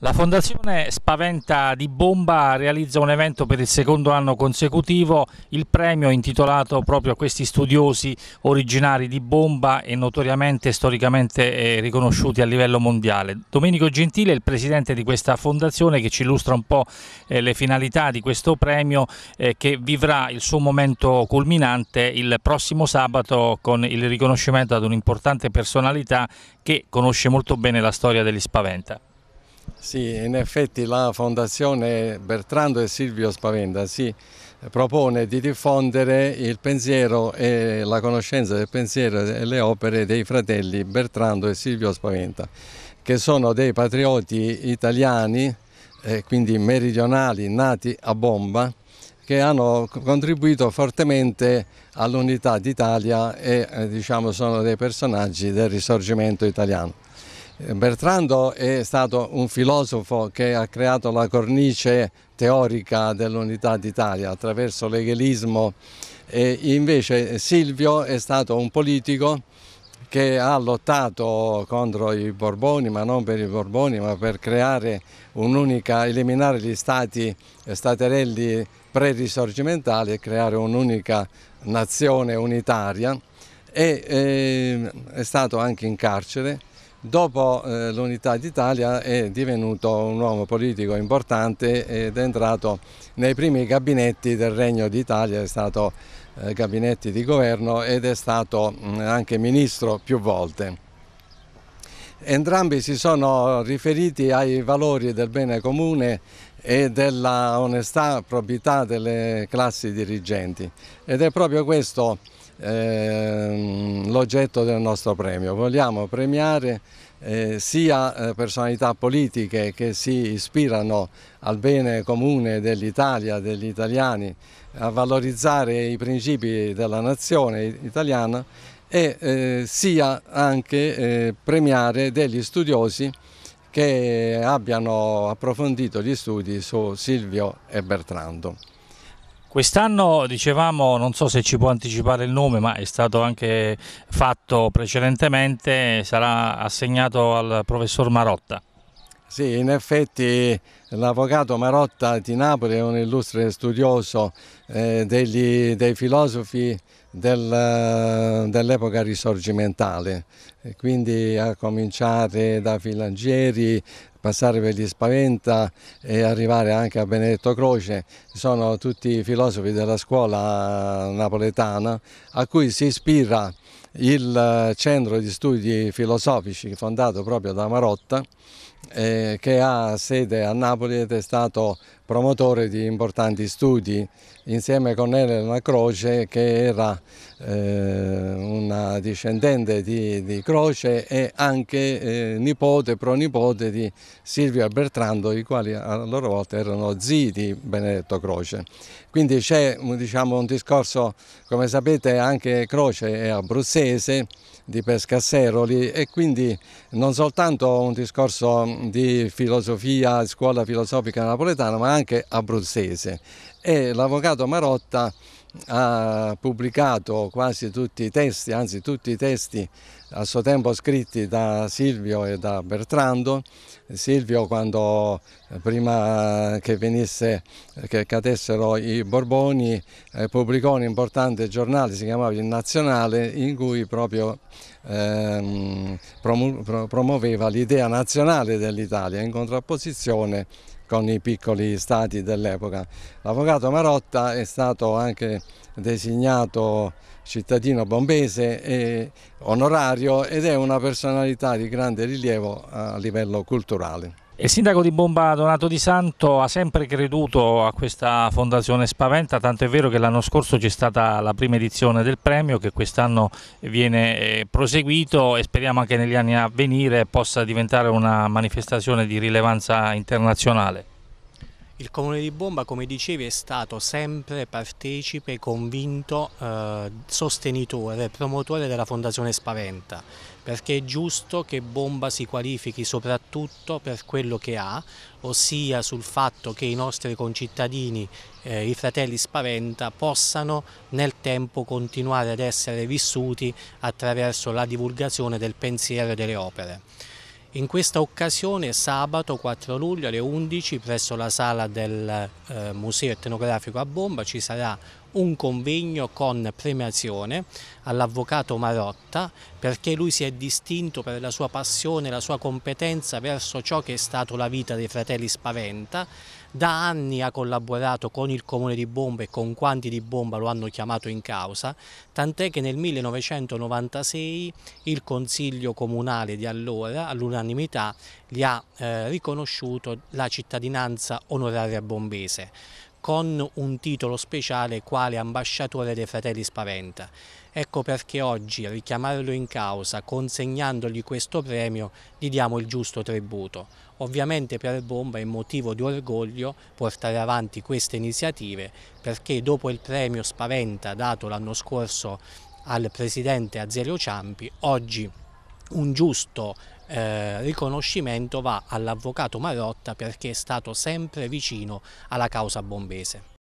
La Fondazione Spaventa di Bomba realizza un evento per il secondo anno consecutivo, il premio intitolato proprio a questi studiosi originari di Bomba e notoriamente e storicamente eh, riconosciuti a livello mondiale. Domenico Gentile è il presidente di questa fondazione che ci illustra un po' eh, le finalità di questo premio eh, che vivrà il suo momento culminante il prossimo sabato con il riconoscimento ad un'importante personalità che conosce molto bene la storia degli Spaventa. Sì, in effetti la Fondazione Bertrando e Silvio Spaventa si propone di diffondere il pensiero e la conoscenza del pensiero e le opere dei fratelli Bertrando e Silvio Spaventa, che sono dei patrioti italiani, eh, quindi meridionali, nati a bomba, che hanno contribuito fortemente all'unità d'Italia e eh, diciamo, sono dei personaggi del risorgimento italiano. Bertrando è stato un filosofo che ha creato la cornice teorica dell'unità d'Italia attraverso l'eghelismo e invece Silvio è stato un politico che ha lottato contro i Borboni, ma non per i Borboni, ma per creare un'unica, eliminare gli stati staterelli pre-risorgimentali e creare un'unica nazione unitaria. E, eh, è stato anche in carcere Dopo eh, l'unità d'Italia è divenuto un uomo politico importante ed è entrato nei primi gabinetti del Regno d'Italia, è stato eh, gabinetti di governo ed è stato mh, mm, anche ministro più volte. Entrambi si sono riferiti ai valori del bene comune e della onestà, probità delle classi dirigenti ed è proprio questo eh, l'oggetto del nostro premio. Vogliamo premiare eh, sia eh, personalità politiche che si ispirano al bene comune dell'Italia, degli italiani, a valorizzare i principi della nazione italiana e eh, sia anche eh, premiare degli studiosi che abbiano approfondito gli studi su Silvio e Bertrando. Quest'anno dicevamo, non so se ci può anticipare il nome, ma è stato anche fatto precedentemente, sarà assegnato al professor Marotta. Sì, in effetti l'avvocato Marotta di Napoli è un illustre studioso eh, degli, dei filosofi del, dell'epoca risorgimentale, quindi a cominciare da Filangieri passare per gli Spaventa e arrivare anche a Benedetto Croce, sono tutti filosofi della scuola napoletana a cui si ispira il centro di studi filosofici fondato proprio da Marotta eh, che ha sede a Napoli ed è stato promotore di importanti studi insieme con Elena Croce che era eh, una discendente di, di, Croce e anche eh, nipote, pronipote di Silvio e Bertrando, i quali a loro volta erano zii di Benedetto Croce. Quindi c'è diciamo, un discorso, come sapete anche Croce è abruzzese, di Pescasseroli e quindi non soltanto un discorso di filosofia, scuola filosofica napoletana, ma anche abruzzese. E l'avvocato Marotta ha pubblicato quasi tutti i testi, anzi tutti i testi a suo tempo scritti da Silvio e da Bertrando. Silvio quando eh, prima che, venisse, che cadessero i Borboni eh, pubblicò un importante giornale, si chiamava Il Nazionale, in cui proprio ehm, promuoveva l'idea nazionale dell'Italia in contrapposizione con i piccoli stati dell'epoca. L'avvocato Marotta è stato anche designato cittadino bombese e onorario ed è una personalità di grande rilievo a livello culturale. Il sindaco di Bomba Donato Di Santo ha sempre creduto a questa fondazione Spaventa, tanto è vero che l'anno scorso c'è stata la prima edizione del premio che quest'anno viene eh, proseguito e speriamo anche negli anni a venire possa diventare una manifestazione di rilevanza internazionale. Il comune di Bomba, come dicevi, è stato sempre partecipe, convinto, eh, sostenitore, promotore della Fondazione Spaventa, perché è giusto che Bomba si qualifichi soprattutto per quello che ha, ossia sul fatto che i nostri concittadini, eh, i fratelli Spaventa, possano nel tempo continuare ad essere vissuti attraverso la divulgazione del pensiero e delle opere. In questa occasione sabato 4 luglio alle 11 presso la sala del eh, Museo Etnografico a Bomba ci sarà un convegno con premiazione all'avvocato Marotta perché lui si è distinto per la sua passione, la sua competenza verso ciò che è stato la vita dei fratelli Spaventa. Da anni ha collaborato con il comune di Bomba e con quanti di Bomba lo hanno chiamato in causa, tant'è che nel 1996 il consiglio comunale di allora all'unanimità gli ha eh, riconosciuto la cittadinanza onoraria bombese con un titolo speciale quale ambasciatore dei fratelli Spaventa. Ecco perché oggi, richiamarlo in causa, consegnandogli questo premio, gli diamo il giusto tributo. Ovviamente per Bomba è motivo di orgoglio portare avanti queste iniziative perché dopo il premio Spaventa dato l'anno scorso al presidente Azzelio Ciampi, oggi un giusto eh, riconoscimento va all'avvocato Marotta perché è stato sempre vicino alla causa bombese.